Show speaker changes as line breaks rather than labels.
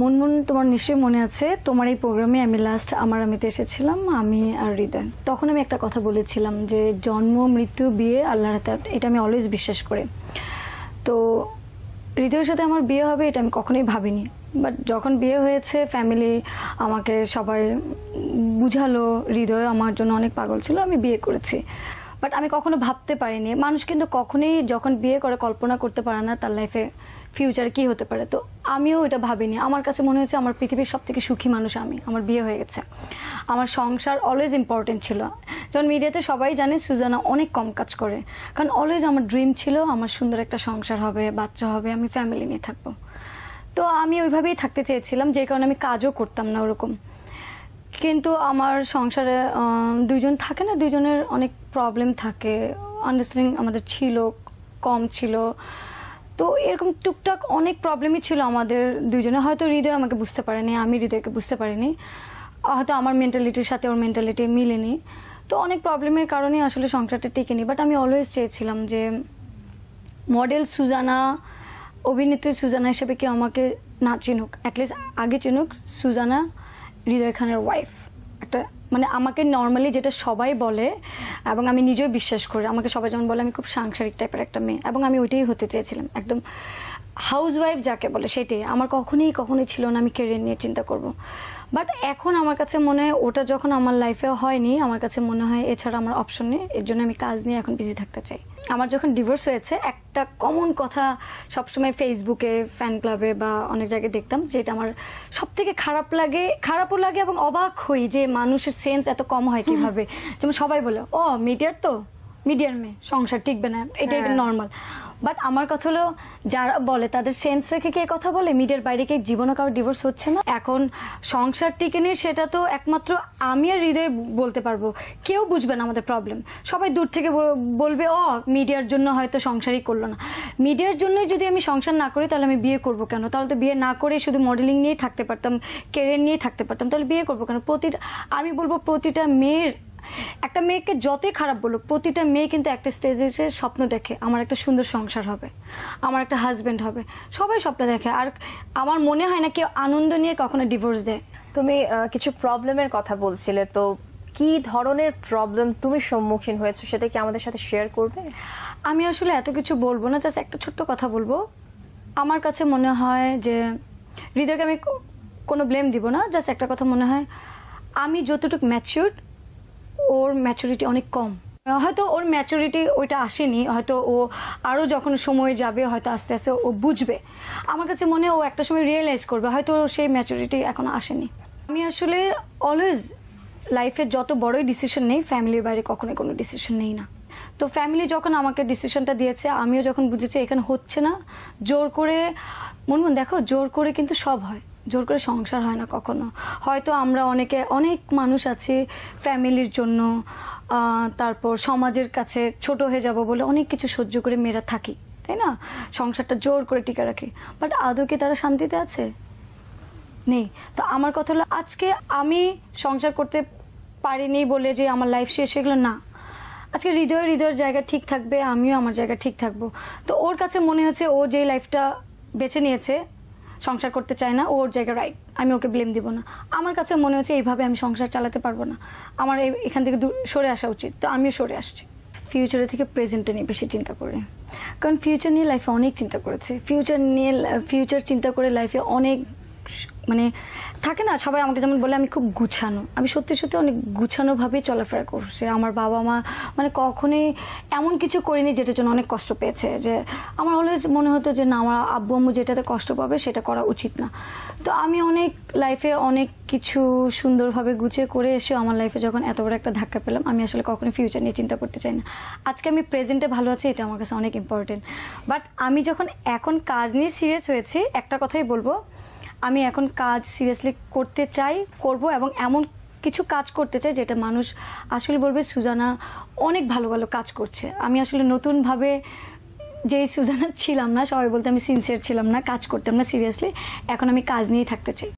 মুনমুন তোমার নিশ্চয়ই মনে আছে তোমার এই প্রোগ্রামে আমি লাস্ট আমার আমিতে এসেছিলাম আমি আর হৃদয় তখন আমি একটা কথা বলেছিলাম যে জন্ম মৃত্যু বিয়ে আল্লাহর হাতে এটা আমি অলওয়েজ বিশ্বাস করি তো হৃদয়ের সাথে আমার বিয়ে হবে এটা আমি কখনোই ভাবিনি বাট যখন বিয়ে হয়েছে ফ্যামিলি আমাকে সবাই বুঝালো হৃদয় আমার জন্য অনেক পাগল ছিল আমি বিয়ে করেছি বাট আমি কখনো ভাবতে পারিনি মানুষ কিন্তু কখনোই যখন বিয়ে করে কল্পনা করতে পারে না তার লাইফে ফিউচার কি হতে পারে তো আমিও এটা ভাবিনি আমার কাছে মনে হয়েছে আমার পৃথিবীর সব থেকে সুখী মানুষ আমি আমার বিয়ে হয়ে গেছে আমার সংসার অলওয়েজ ইম্পর্টেন্ট ছিল যখন মিডিয়াতে সবাই জানে সুজানা অনেক কম কাজ করে কারণ অলওয়েজ আমার ড্রিম ছিল আমার সুন্দর একটা সংসার হবে বাচ্চা হবে আমি ফ্যামিলি নিয়ে থাকবো তো আমি ওইভাবেই থাকতে চেয়েছিলাম যে কারণে আমি কাজও করতাম না ওরকম কিন্তু আমার সংসারে দুজন থাকে না দুজনের অনেক প্রবলেম থাকে আন্ডারস্ট্যান্ডিং আমাদের ছিল কম ছিল তো এরকম টুকটাক অনেক প্রবলেমই ছিল আমাদের দুজনে হয়তো হৃদয় আমাকে বুঝতে পারেনি আমি হৃদয়কে বুঝতে পারিনি হয়তো আমার মেন্টালিটির সাথে ওর মেন্টালিটি মিলেনি তো অনেক প্রবলেমের কারণে আসলে সংসারটা টেকেনি বাট আমি অলওয়েজ চেয়েছিলাম যে মডেল সুজানা অভিনেত্রী সুজানা হিসেবে কেউ আমাকে না চিনুক অ্যাটলিস্ট আগে চিনুক সুজানা হৃদয় খানের ওয়াইফ একটা মানে আমাকে নর্মালি যেটা সবাই বলে এবং আমি নিজেও বিশ্বাস করি আমাকে সবাই যেমন বলে আমি খুব সাংসারিক টাইপের একটা মেয়ে এবং আমি ওইটাই হতে চেয়েছিলাম একদম হাউসওয়াইফ যাকে বলে সেটাই আমার কখনোই কখনোই ছিল না আমি কেরিয়ার নিয়ে চিন্তা করব বাট এখন আমার কাছে মনে হয় ওটা যখন আমার লাইফে হয়নি আমার কাছে মনে হয় এছাড়া আমার অপশন নেই এর জন্য আমি কাজ নিয়ে এখন বিজি থাকতে চাই আমার যখন ডিভোর্স হয়েছে একটা কমন কথা সবসময় ফেসবুকে ফ্যান ক্লাবে বা অনেক জায়গায় দেখতাম যেটা আমার সব থেকে খারাপ লাগে খারাপও লাগে এবং অবাক হই যে মানুষের সেন্স এত কম হয় কিভাবে যেমন সবাই বলে ও মিডিয়ার তো মিডিয়ার মেয়ে সংসার টিকবে না এটাই নর্মাল হ্যাঁ। বাট আমার কথা হলো যারা বলে তাদের সেন্স রেখে কে কথা বলে মিডের বাইরে কি জীবনে কারো ডিভোর্স হচ্ছে না এখন সংসার টিকে নিয়ে সেটা তো একমাত্র আমি আর হৃদয়ে বলতে পারবো কেউ বুঝবে না আমাদের প্রবলেম সবাই দূর থেকে বলবে ও মিডিয়ার জন্য হয়তো সংসারই করলো না মিডিয়ার জন্য যদি আমি সংসার না করি তাহলে আমি বিয়ে করব কেন তাহলে তো বিয়ে না করে শুধু মডেলিং নিয়েই থাকতে পারতাম কেরিয়ার নিয়েই থাকতে পারতাম তাহলে বিয়ে করবো কেন প্রতিটা আমি বলবো প্রতিটা মেয়ের একটা মেয়েকে যতই খারাপ বলো প্রতিটা মেয়ে কিন্তু একটা স্টেজে এসে স্বপ্ন দেখে আমার একটা সুন্দর সংসার হবে আমার একটা হাজব্যান্ড হবে সবাই স্বপ্ন দেখে আর আমার মনে হয় না কেউ আনন্দ নিয়ে কখনো ডিভোর্স দেয় তুমি কিছু প্রবলেমের কথা বলছিলে তো কি ধরনের প্রবলেম তুমি সম্মুখীন হয়েছো সেটা কি আমাদের সাথে শেয়ার করবে আমি আসলে এত কিছু বলবো না জাস্ট একটা ছোট্ট কথা বলবো আমার কাছে মনে হয় যে হৃদয়কে আমি কোনো ব্লেম দিব না জাস্ট একটা কথা মনে হয় আমি যতটুকু ম্যাচিউর্ড ওর ম্যাচুরিটি অনেক কম হয়তো ওর ম্যাচুরিটি ওইটা আসেনি হয়তো ও আরও যখন সময় যাবে হয়তো আস্তে আস্তে ও বুঝবে আমার কাছে মনে ও একটা সময় রিয়েলাইজ করবে হয়তো সেই ম্যাচুরিটি এখনো আসেনি আমি আসলে অলওয়েজ লাইফে যত বড়ই ডিসিশন নেই ফ্যামিলির বাইরে কখনোই কোনো ডিসিশন নেই না তো ফ্যামিলি যখন আমাকে ডিসিশনটা দিয়েছে আমিও যখন বুঝেছি এখানে হচ্ছে না জোর করে মন মন দেখো জোর করে কিন্তু সব হয় জোর করে সংসার হয় না কখনো হয়তো আমরা অনেকে অনেক মানুষ আছি ফ্যামিলির জন্য তারপর সমাজের কাছে ছোট হয়ে যাব বলে অনেক কিছু সহ্য করে মেয়েরা থাকি তাই না সংসারটা জোর করে টিকে রাখি বাট আদৌ কি তারা শান্তিতে আছে নেই তো আমার কথা হলো আজকে আমি সংসার করতে পারিনি বলে যে আমার লাইফ শেষ হয়ে গেলো না আজকে হৃদয় হৃদয়ের জায়গা ঠিক থাকবে আমিও আমার জায়গা ঠিক থাকবো তো ওর কাছে মনে হচ্ছে ও যে লাইফটা বেছে নিয়েছে সংসার করতে চায় না ওর জায়গায় রাইট আমি ওকে ব্লেম দিব না আমার কাছে মনে হচ্ছে এইভাবে আমি সংসার চালাতে পারবো না আমার এখান থেকে সরে আসা উচিত তো আমিও সরে আসছি ফিউচারে থেকে প্রেজেন্টে নিয়ে বেশি চিন্তা করে কারণ ফিউচার নিয়ে লাইফে অনেক চিন্তা করেছে ফিউচার নিয়ে ফিউচার চিন্তা করে লাইফে অনেক মানে থাকে না সবাই আমাকে যেমন বলে আমি খুব গুছানো আমি সত্যি সত্যি অনেক গুছানোভাবেই চলাফেরা করছে আমার বাবা মা মানে কখনোই এমন কিছু করিনি যেটার জন্য অনেক কষ্ট পেয়েছে যে আমার অলওয়েজ মনে হতো যে না আমার আব্বু আম্মু যেটাতে কষ্ট পাবে সেটা করা উচিত না তো আমি অনেক লাইফে অনেক কিছু সুন্দরভাবে গুছিয়ে করে এসে আমার লাইফে যখন এত বড় একটা ধাক্কা পেলাম আমি আসলে কখনো ফিউচার নিয়ে চিন্তা করতে চাই না আজকে আমি প্রেজেন্টে ভালো আছি এটা আমার কাছে অনেক ইম্পর্টেন্ট বাট আমি যখন এখন কাজ নিয়ে সিরিয়াস হয়েছি একটা কথাই বলবো আমি এখন কাজ সিরিয়াসলি করতে চাই করব এবং এমন কিছু কাজ করতে চাই যেটা মানুষ আসলে বলবে সুজানা অনেক ভালো ভালো কাজ করছে আমি আসলে নতুনভাবে যে সুজানা ছিলাম না সবাই বলতে আমি সিনসিয়ার ছিলাম না কাজ করতাম না সিরিয়াসলি এখন আমি কাজ নিয়েই থাকতে চাই